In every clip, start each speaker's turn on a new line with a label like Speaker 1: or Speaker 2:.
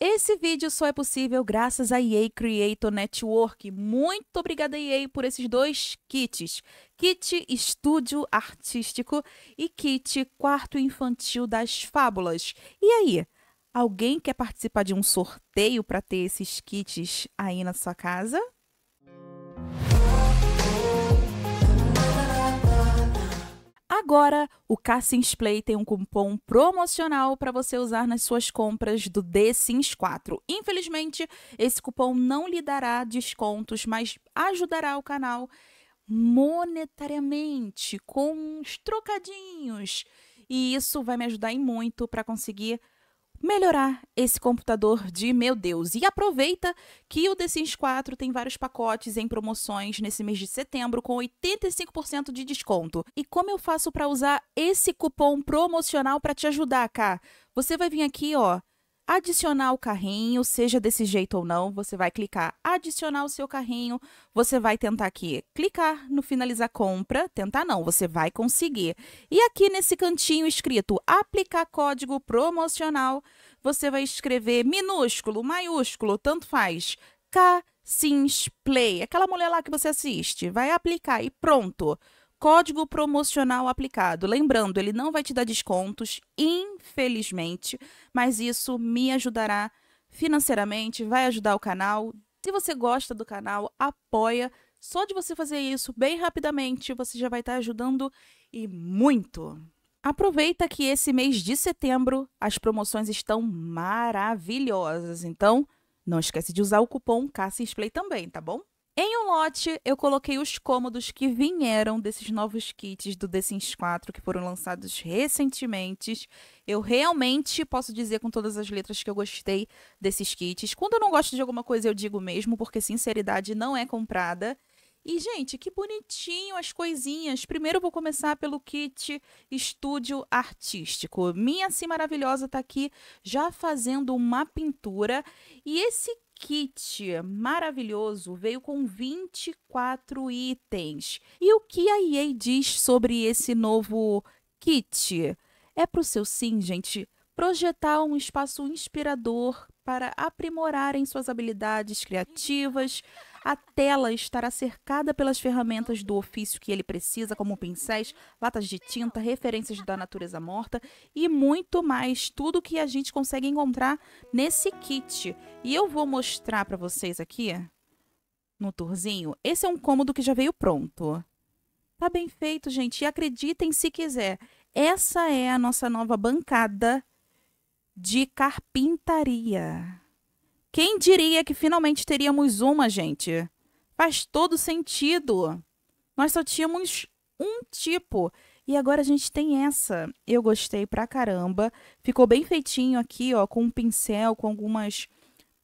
Speaker 1: Esse vídeo só é possível graças à EA Creator Network. Muito obrigada, EA, por esses dois kits. Kit Estúdio Artístico e Kit Quarto Infantil das Fábulas. E aí, alguém quer participar de um sorteio para ter esses kits aí na sua casa? Agora, o Cassins Play tem um cupom promocional para você usar nas suas compras do The Sims 4. Infelizmente, esse cupom não lhe dará descontos, mas ajudará o canal monetariamente com uns trocadinhos. E isso vai me ajudar muito para conseguir melhorar esse computador de meu Deus. E aproveita que o The Sims 4 tem vários pacotes em promoções nesse mês de setembro com 85% de desconto. E como eu faço para usar esse cupom promocional para te ajudar, cá? Você vai vir aqui, ó, adicionar o carrinho, seja desse jeito ou não, você vai clicar adicionar o seu carrinho, você vai tentar aqui clicar no finalizar compra, tentar não, você vai conseguir. E aqui nesse cantinho escrito aplicar código promocional, você vai escrever minúsculo, maiúsculo, tanto faz, K Sims Play, aquela mulher lá que você assiste, vai aplicar e pronto código promocional aplicado. Lembrando, ele não vai te dar descontos, infelizmente, mas isso me ajudará financeiramente, vai ajudar o canal. Se você gosta do canal, apoia. Só de você fazer isso bem rapidamente, você já vai estar ajudando e muito. Aproveita que esse mês de setembro as promoções estão maravilhosas, então não esquece de usar o cupom Cassius também, tá bom? Em um lote, eu coloquei os cômodos que vieram desses novos kits do The Sims 4 que foram lançados recentemente. Eu realmente posso dizer com todas as letras que eu gostei desses kits. Quando eu não gosto de alguma coisa, eu digo mesmo, porque sinceridade não é comprada. E, gente, que bonitinho as coisinhas. Primeiro vou começar pelo kit estúdio artístico. Minha Sim Maravilhosa está aqui já fazendo uma pintura. E esse kit maravilhoso veio com 24 itens. E o que a EA diz sobre esse novo kit? É para o seu sim, gente, projetar um espaço inspirador para aprimorarem suas habilidades criativas, a tela estará cercada pelas ferramentas do ofício que ele precisa, como pincéis, latas de tinta, referências da natureza morta e muito mais, tudo que a gente consegue encontrar nesse kit. E eu vou mostrar para vocês aqui no tourzinho. Esse é um cômodo que já veio pronto. Tá bem feito, gente. E acreditem se quiser. Essa é a nossa nova bancada de carpintaria. Quem diria que finalmente teríamos uma, gente? Faz todo sentido. Nós só tínhamos um tipo e agora a gente tem essa. Eu gostei pra caramba. Ficou bem feitinho aqui, ó, com um pincel, com algumas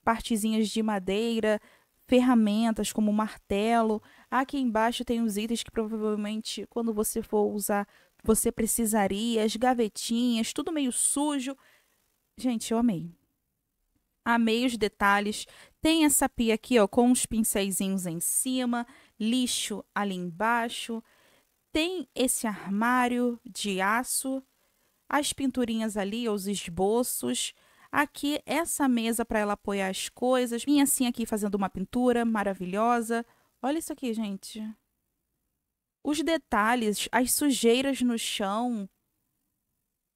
Speaker 1: partezinhas de madeira, ferramentas como martelo. Aqui embaixo tem os itens que provavelmente quando você for usar, você precisaria, as gavetinhas, tudo meio sujo. Gente, eu amei. Amei os detalhes. Tem essa pia aqui, ó, com os pincéisinhos em cima, lixo ali embaixo. Tem esse armário de aço, as pinturinhas ali, os esboços. Aqui, essa mesa para ela apoiar as coisas. Vim assim aqui fazendo uma pintura maravilhosa. Olha isso aqui, gente. Os detalhes, as sujeiras no chão,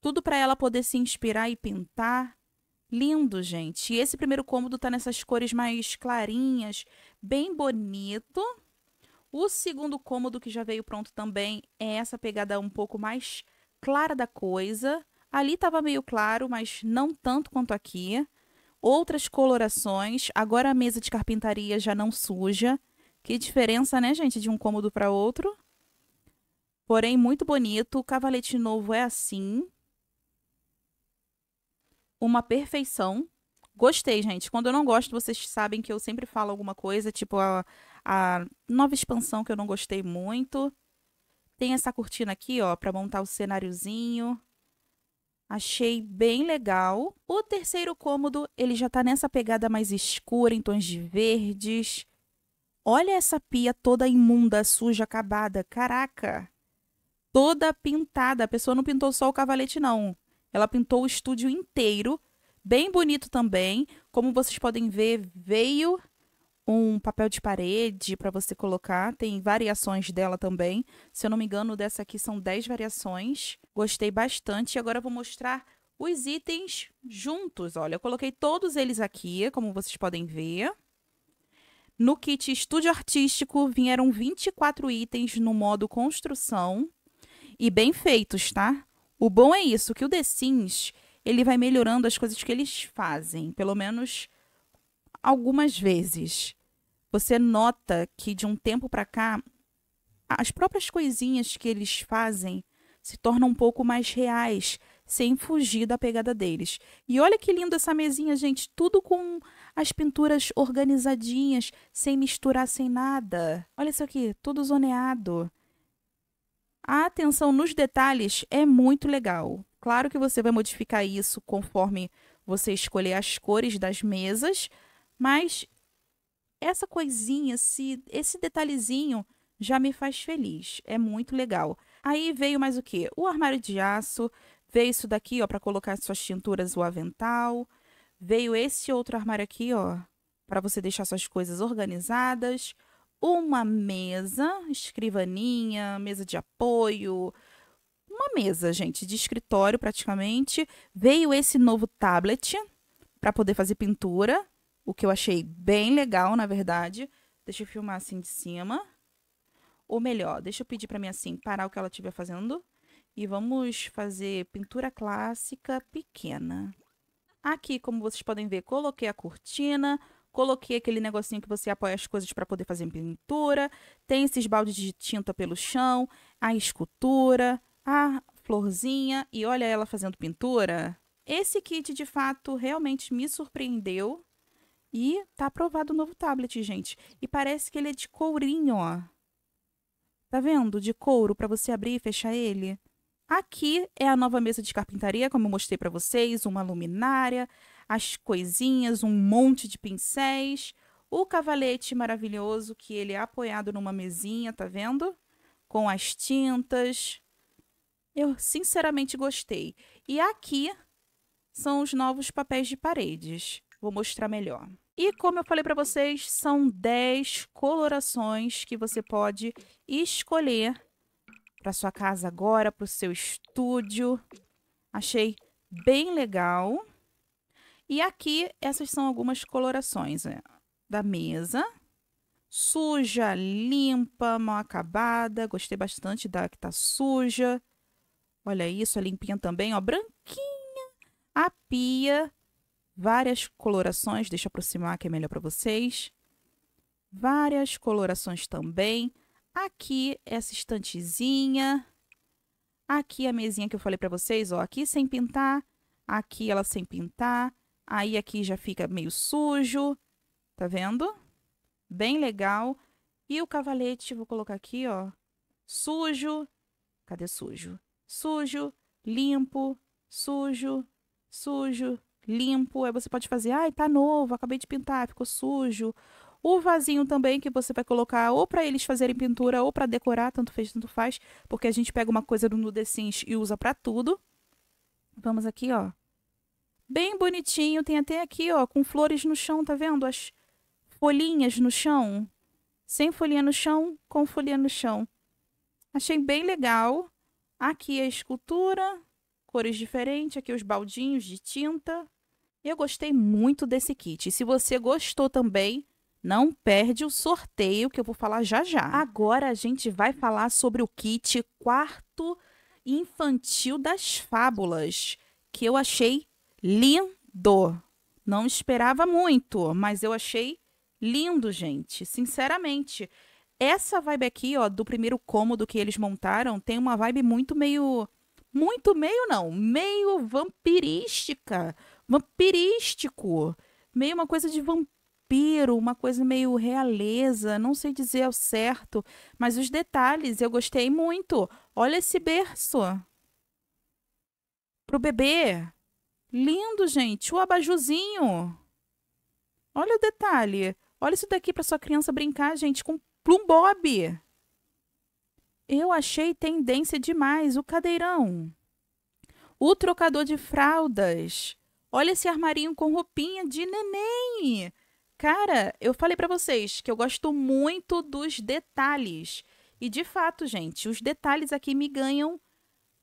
Speaker 1: tudo para ela poder se inspirar e pintar. Lindo, gente. E esse primeiro cômodo tá nessas cores mais clarinhas, bem bonito. O segundo cômodo que já veio pronto também é essa pegada um pouco mais clara da coisa. Ali estava meio claro, mas não tanto quanto aqui. Outras colorações. Agora a mesa de carpintaria já não suja. Que diferença, né, gente, de um cômodo para outro. Porém, muito bonito. O cavalete novo é assim uma perfeição. Gostei, gente. Quando eu não gosto, vocês sabem que eu sempre falo alguma coisa, tipo a, a nova expansão que eu não gostei muito. Tem essa cortina aqui, ó, para montar o cenáriozinho. Achei bem legal. O terceiro cômodo, ele já tá nessa pegada mais escura, em tons de verdes. Olha essa pia toda imunda, suja, acabada. Caraca! Toda pintada. A pessoa não pintou só o cavalete, não. Ela pintou o estúdio inteiro, bem bonito também. Como vocês podem ver, veio um papel de parede para você colocar. Tem variações dela também. Se eu não me engano, dessa aqui são 10 variações. Gostei bastante. E agora eu vou mostrar os itens juntos. Olha, eu coloquei todos eles aqui, como vocês podem ver. No kit Estúdio Artístico vieram 24 itens no modo construção e bem feitos, tá? O bom é isso, que o The Sims, ele vai melhorando as coisas que eles fazem, pelo menos algumas vezes. Você nota que de um tempo para cá, as próprias coisinhas que eles fazem se tornam um pouco mais reais, sem fugir da pegada deles. E olha que lindo essa mesinha, gente, tudo com as pinturas organizadinhas, sem misturar, sem nada. Olha isso aqui, tudo zoneado. A atenção nos detalhes é muito legal. Claro que você vai modificar isso conforme você escolher as cores das mesas, mas essa coisinha, esse, esse detalhezinho já me faz feliz. É muito legal. Aí veio mais o que? O armário de aço, veio isso daqui, ó, para colocar suas tinturas, o avental. Veio esse outro armário aqui, ó, para você deixar suas coisas organizadas uma mesa, escrivaninha, mesa de apoio, uma mesa, gente, de escritório praticamente. Veio esse novo tablet para poder fazer pintura, o que eu achei bem legal, na verdade. Deixa eu filmar assim de cima. Ou melhor, deixa eu pedir para mim assim, parar o que ela estiver fazendo e vamos fazer pintura clássica pequena. Aqui, como vocês podem ver, coloquei a cortina, Coloquei aquele negocinho que você apoia as coisas para poder fazer pintura. Tem esses baldes de tinta pelo chão, a escultura, a florzinha e olha ela fazendo pintura. Esse kit de fato realmente me surpreendeu e tá aprovado o novo tablet, gente. E parece que ele é de courinho, ó. Tá vendo? De couro para você abrir e fechar ele. Aqui é a nova mesa de carpintaria, como eu mostrei para vocês, uma luminária, as coisinhas, um monte de pincéis, o cavalete maravilhoso que ele é apoiado numa mesinha, tá vendo? Com as tintas. Eu sinceramente gostei. E aqui são os novos papéis de paredes. Vou mostrar melhor. E como eu falei para vocês, são 10 colorações que você pode escolher para sua casa agora, para o seu estúdio. Achei bem legal. E aqui, essas são algumas colorações né? da mesa. Suja, limpa, mal acabada. Gostei bastante da que tá suja. Olha isso, a limpinha também, ó, branquinha. A pia, várias colorações. Deixa eu aproximar que é melhor para vocês. Várias colorações também. Aqui, essa estantezinha. Aqui, a mesinha que eu falei para vocês, ó, aqui sem pintar. Aqui, ela sem pintar. Aí aqui já fica meio sujo, tá vendo? Bem legal. E o cavalete, vou colocar aqui, ó, sujo. Cadê sujo? Sujo, limpo, sujo, sujo, limpo. Aí você pode fazer, ai, tá novo, acabei de pintar, ficou sujo. O vasinho também que você vai colocar ou para eles fazerem pintura ou para decorar, tanto fez, tanto faz, porque a gente pega uma coisa do Nude Sims e usa para tudo. Vamos aqui, ó. Bem bonitinho, tem até aqui, ó, com flores no chão, tá vendo? As folhinhas no chão. Sem folhinha no chão, com folhinha no chão. Achei bem legal. Aqui a escultura, cores diferentes, aqui os baldinhos de tinta. Eu gostei muito desse kit. Se você gostou também, não perde o sorteio que eu vou falar já já. Agora a gente vai falar sobre o kit quarto infantil das fábulas, que eu achei Lindo. Não esperava muito, mas eu achei lindo, gente. Sinceramente. Essa vibe aqui, ó, do primeiro cômodo que eles montaram, tem uma vibe muito meio. Muito meio, não. Meio vampirística. Vampirístico. Meio uma coisa de vampiro, uma coisa meio realeza. Não sei dizer ao certo. Mas os detalhes eu gostei muito. Olha esse berço. Pro bebê. Lindo, gente. O abajuzinho. Olha o detalhe. Olha isso daqui para sua criança brincar, gente, com Plum Bob. Eu achei tendência demais. O cadeirão. O trocador de fraldas. Olha esse armarinho com roupinha de neném. Cara, eu falei para vocês que eu gosto muito dos detalhes. E de fato, gente, os detalhes aqui me ganham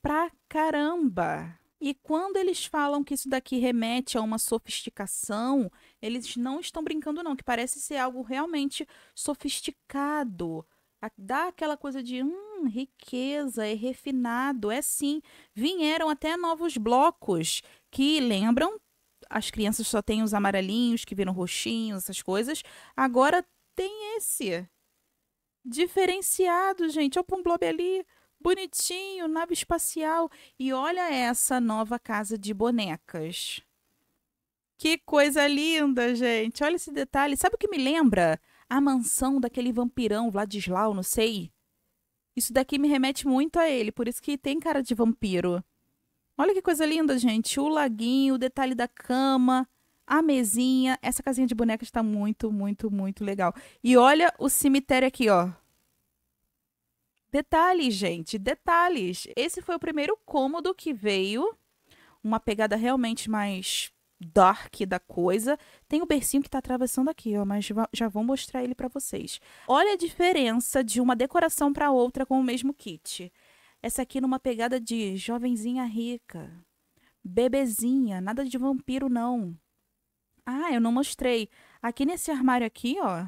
Speaker 1: pra caramba. E quando eles falam que isso daqui remete a uma sofisticação, eles não estão brincando, não, que parece ser algo realmente sofisticado. Dá aquela coisa de hum, riqueza, é refinado, é sim. Vieram até novos blocos que lembram. As crianças só têm os amarelinhos que viram roxinhos, essas coisas. Agora tem esse. Diferenciado, gente. Olha o Plumblobby ali. Bonitinho, nave espacial. E olha essa nova casa de bonecas. Que coisa linda, gente. Olha esse detalhe. Sabe o que me lembra? A mansão daquele vampirão Vladislau, não sei. Isso daqui me remete muito a ele, por isso que tem cara de vampiro. Olha que coisa linda, gente. O laguinho, o detalhe da cama, a mesinha. Essa casinha de bonecas está muito, muito, muito legal. E olha o cemitério aqui, ó. Detalhes, gente, detalhes. Esse foi o primeiro cômodo que veio. Uma pegada realmente mais dark da coisa. Tem o bercinho que tá atravessando aqui, ó, mas já vou mostrar ele para vocês. Olha a diferença de uma decoração para outra com o mesmo kit. Essa aqui numa pegada de jovenzinha rica, bebezinha, nada de vampiro não. Ah, eu não mostrei. Aqui nesse armário aqui, ó.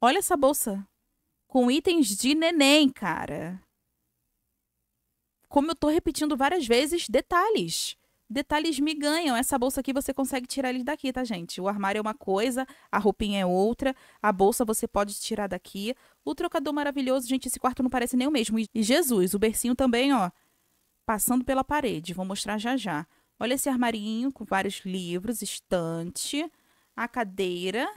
Speaker 1: Olha essa bolsa com itens de neném, cara. Como eu tô repetindo várias vezes, detalhes. Detalhes me ganham. Essa bolsa aqui você consegue tirar eles daqui, tá, gente? O armário é uma coisa, a roupinha é outra, a bolsa você pode tirar daqui. O trocador maravilhoso, gente, esse quarto não parece nem o mesmo. E Jesus, o bercinho também, ó, passando pela parede. Vou mostrar já já. Olha esse armarinho com vários livros, estante, a cadeira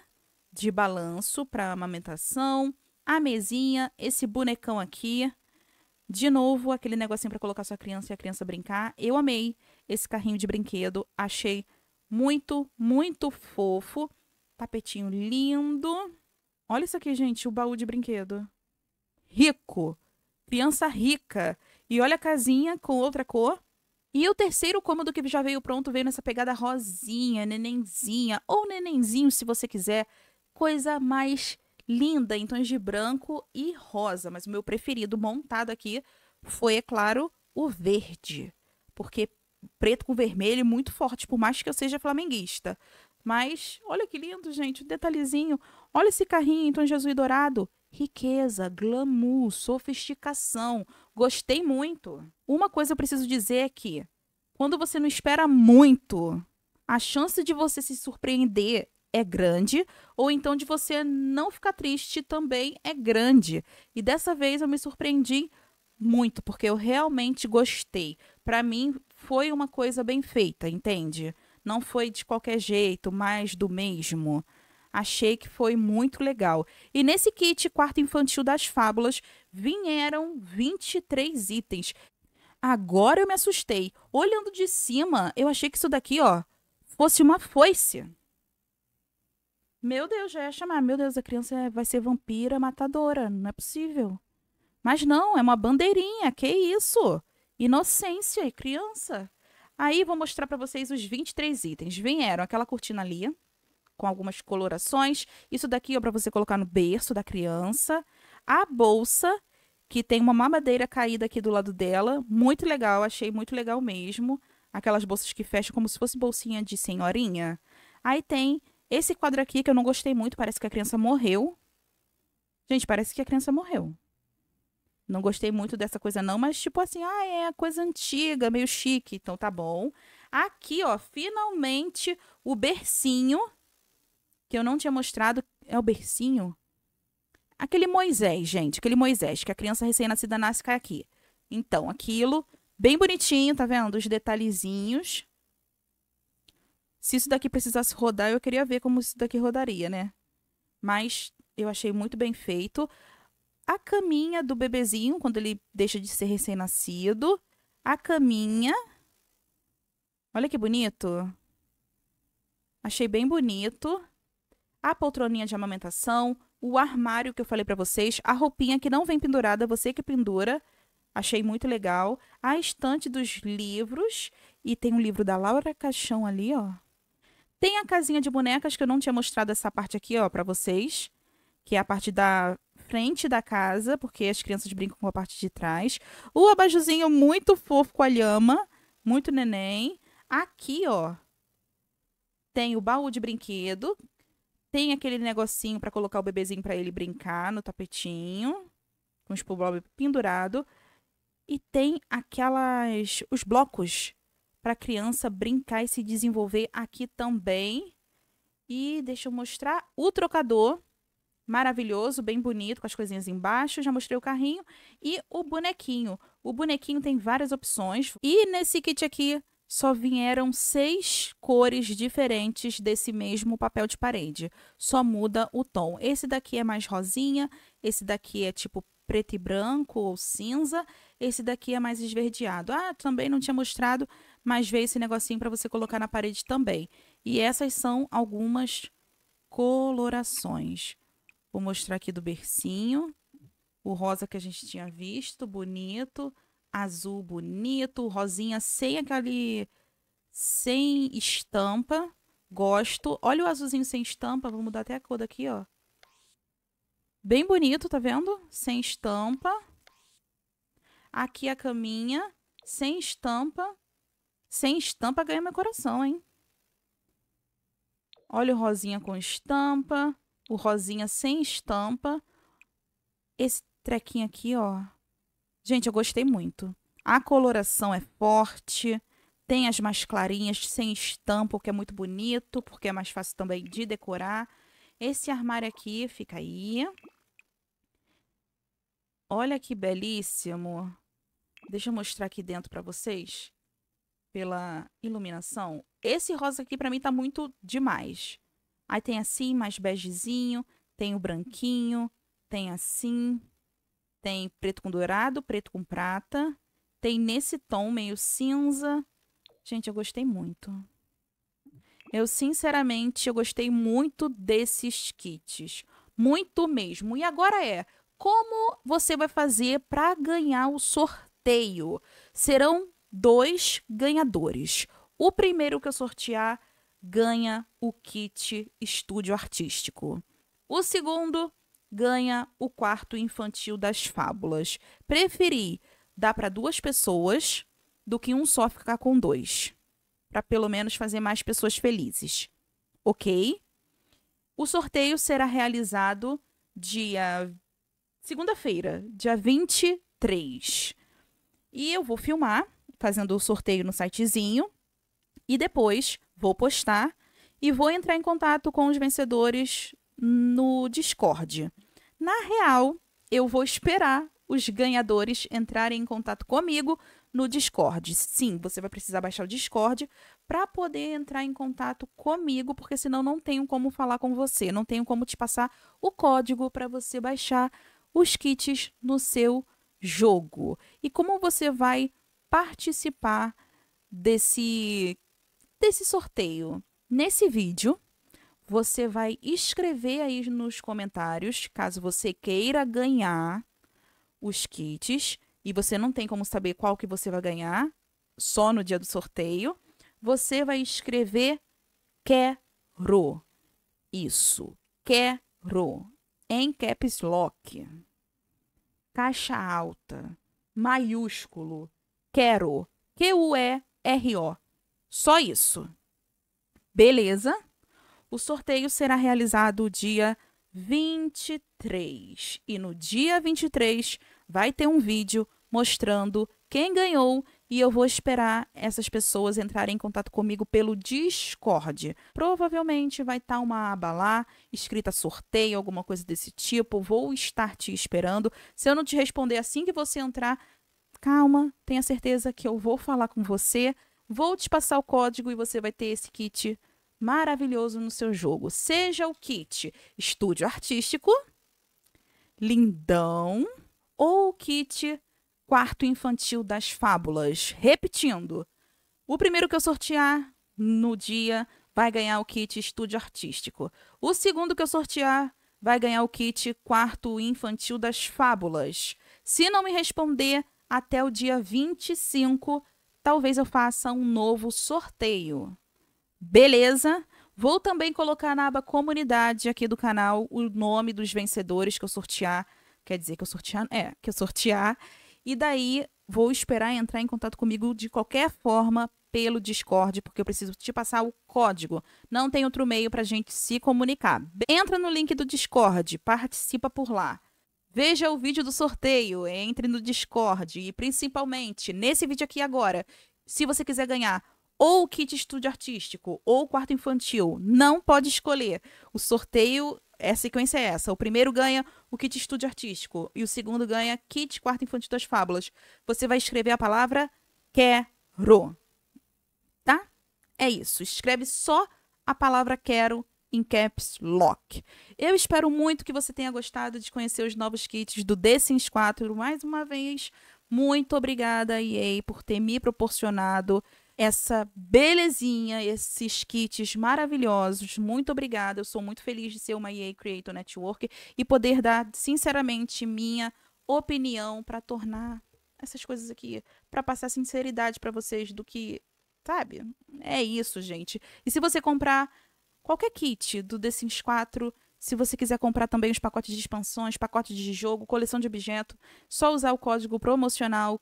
Speaker 1: de balanço para amamentação, a mesinha, esse bonecão aqui. De novo, aquele negocinho para colocar sua criança e a criança brincar. Eu amei esse carrinho de brinquedo, achei muito, muito fofo. Tapetinho lindo. Olha isso aqui, gente, o baú de brinquedo. Rico. Criança rica. E olha a casinha com outra cor. E o terceiro cômodo que já veio pronto veio nessa pegada rosinha, nenenzinha, ou nenenzinho se você quiser. Coisa mais linda em tons de branco e rosa, mas o meu preferido montado aqui foi, é claro, o verde, porque preto com vermelho é muito forte, por mais que eu seja flamenguista. Mas olha que lindo, gente, um detalhezinho. Olha esse carrinho em tons de azul e dourado. Riqueza, glamour, sofisticação. Gostei muito. Uma coisa eu preciso dizer é que quando você não espera muito, a chance de você se surpreender é grande, ou então de você não ficar triste também é grande. E dessa vez eu me surpreendi muito, porque eu realmente gostei. Para mim foi uma coisa bem feita, entende? Não foi de qualquer jeito, mais do mesmo. Achei que foi muito legal. E nesse kit quarto infantil das fábulas vieram 23 itens. Agora eu me assustei. Olhando de cima, eu achei que isso daqui, ó, fosse uma foice. Meu Deus, já ia chamar. Meu Deus, a criança é, vai ser vampira matadora. Não é possível. Mas não, é uma bandeirinha. Que isso? Inocência e criança. Aí vou mostrar para vocês os 23 itens. Vieram aquela cortina ali, com algumas colorações. Isso daqui é para você colocar no berço da criança. A bolsa, que tem uma mamadeira caída aqui do lado dela. Muito legal, achei muito legal mesmo. Aquelas bolsas que fecham como se fosse bolsinha de senhorinha. Aí tem esse quadro aqui que eu não gostei muito, parece que a criança morreu. Gente, parece que a criança morreu. Não gostei muito dessa coisa não, mas tipo assim, ah, é coisa antiga, meio chique, então tá bom. Aqui, ó, finalmente o bercinho que eu não tinha mostrado, é o bercinho. Aquele Moisés, gente, aquele Moisés que a criança recém-nascida nasce cai aqui. Então, aquilo bem bonitinho, tá vendo? Os detalhezinhos. Se isso daqui precisasse rodar, eu queria ver como isso daqui rodaria, né? Mas eu achei muito bem feito. A caminha do bebezinho, quando ele deixa de ser recém-nascido. A caminha. Olha que bonito. Achei bem bonito. A poltroninha de amamentação. O armário que eu falei para vocês. A roupinha que não vem pendurada, você que pendura. Achei muito legal. A estante dos livros. E tem um livro da Laura Caixão ali, ó. Tem a casinha de bonecas, que eu não tinha mostrado essa parte aqui, ó, pra vocês. Que é a parte da frente da casa, porque as crianças brincam com a parte de trás. O abajuzinho muito fofo com a lhama, muito neném. Aqui, ó, tem o baú de brinquedo. Tem aquele negocinho para colocar o bebezinho para ele brincar no tapetinho, com os bob pendurado. E tem aquelas os blocos para a criança brincar e se desenvolver aqui também. E deixa eu mostrar o trocador, maravilhoso, bem bonito, com as coisinhas embaixo. Já mostrei o carrinho e o bonequinho. O bonequinho tem várias opções. E nesse kit aqui só vieram seis cores diferentes desse mesmo papel de parede. Só muda o tom. Esse daqui é mais rosinha, esse daqui é tipo preto e branco ou cinza, esse daqui é mais esverdeado. Ah, também não tinha mostrado mas veio esse negocinho para você colocar na parede também. E essas são algumas colorações. Vou mostrar aqui do bercinho, o rosa que a gente tinha visto, bonito, azul bonito, rosinha sem aquele sem estampa. Gosto. Olha o azulzinho sem estampa, vou mudar até a cor daqui, ó. Bem bonito, tá vendo? Sem estampa. Aqui a caminha, sem estampa. Sem estampa ganha meu coração, hein? Olha o rosinha com estampa. O rosinha sem estampa. Esse trequinho aqui, ó. Gente, eu gostei muito. A coloração é forte. Tem as mais clarinhas, sem estampa, o que é muito bonito, porque é mais fácil também de decorar. Esse armário aqui fica aí. Olha que belíssimo. Deixa eu mostrar aqui dentro para vocês pela iluminação. Esse rosa aqui para mim tá muito demais. Aí tem assim, mais begezinho, tem o branquinho, tem assim, tem preto com dourado, preto com prata, tem nesse tom meio cinza. Gente, eu gostei muito. Eu, sinceramente, eu gostei muito desses kits. Muito mesmo. E agora é, como você vai fazer para ganhar o sorteio? Serão dois ganhadores. O primeiro que eu sortear ganha o kit estúdio artístico. O segundo ganha o quarto infantil das fábulas. Preferi dar para duas pessoas do que um só ficar com dois, para pelo menos fazer mais pessoas felizes. OK? O sorteio será realizado dia segunda-feira, dia 23. E eu vou filmar fazendo o sorteio no sitezinho e depois vou postar e vou entrar em contato com os vencedores no Discord. Na real, eu vou esperar os ganhadores entrarem em contato comigo no Discord. Sim, você vai precisar baixar o Discord para poder entrar em contato comigo, porque senão não tenho como falar com você, não tenho como te passar o código para você baixar os kits no seu jogo. E como você vai participar desse, desse sorteio. Nesse vídeo, você vai escrever aí nos comentários, caso você queira ganhar os kits e você não tem como saber qual que você vai ganhar, só no dia do sorteio, você vai escrever quero. Isso, quero. Em caps lock. Caixa alta, maiúsculo, Quero. Q-U-E-R-O. Só isso. Beleza? O sorteio será realizado dia 23. E no dia 23 vai ter um vídeo mostrando quem ganhou e eu vou esperar essas pessoas entrarem em contato comigo pelo Discord. Provavelmente vai estar tá uma aba lá, escrita sorteio, alguma coisa desse tipo. Vou estar te esperando. Se eu não te responder assim que você entrar, calma, tenha certeza que eu vou falar com você, vou te passar o código e você vai ter esse kit maravilhoso no seu jogo. Seja o kit estúdio artístico, lindão ou o kit quarto infantil das fábulas. Repetindo, o primeiro que eu sortear no dia vai ganhar o kit estúdio artístico. O segundo que eu sortear vai ganhar o kit quarto infantil das fábulas. Se não me responder, até o dia 25, talvez eu faça um novo sorteio. Beleza? Vou também colocar na aba comunidade aqui do canal o nome dos vencedores que eu sortear. Quer dizer, que eu sortear. É, que eu sortear. E daí vou esperar entrar em contato comigo de qualquer forma pelo Discord, porque eu preciso te passar o código. Não tem outro meio para gente se comunicar. Entra no link do Discord, participa por lá. Veja o vídeo do sorteio, entre no Discord e principalmente nesse vídeo aqui agora, se você quiser ganhar ou o kit estúdio artístico ou quarto infantil, não pode escolher. O sorteio, é a sequência é essa. O primeiro ganha o kit estúdio artístico e o segundo ganha kit quarto infantil das fábulas. Você vai escrever a palavra quero. Tá? É isso. Escreve só a palavra quero em caps lock. Eu espero muito que você tenha gostado de conhecer os novos kits do The Sims 4. Mais uma vez, muito obrigada, EA, por ter me proporcionado essa belezinha, esses kits maravilhosos. Muito obrigada. Eu sou muito feliz de ser uma EA Creator Network e poder dar, sinceramente, minha opinião para tornar essas coisas aqui, para passar sinceridade para vocês do que, sabe? É isso, gente. E se você comprar qualquer kit do The Sims 4. Se você quiser comprar também os pacotes de expansões, pacotes de jogo, coleção de objeto, só usar o código promocional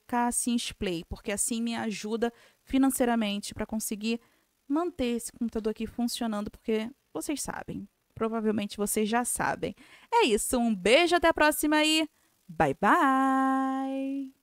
Speaker 1: Play, porque assim me ajuda financeiramente para conseguir manter esse computador aqui funcionando, porque vocês sabem, provavelmente vocês já sabem. É isso, um beijo, até a próxima e bye bye!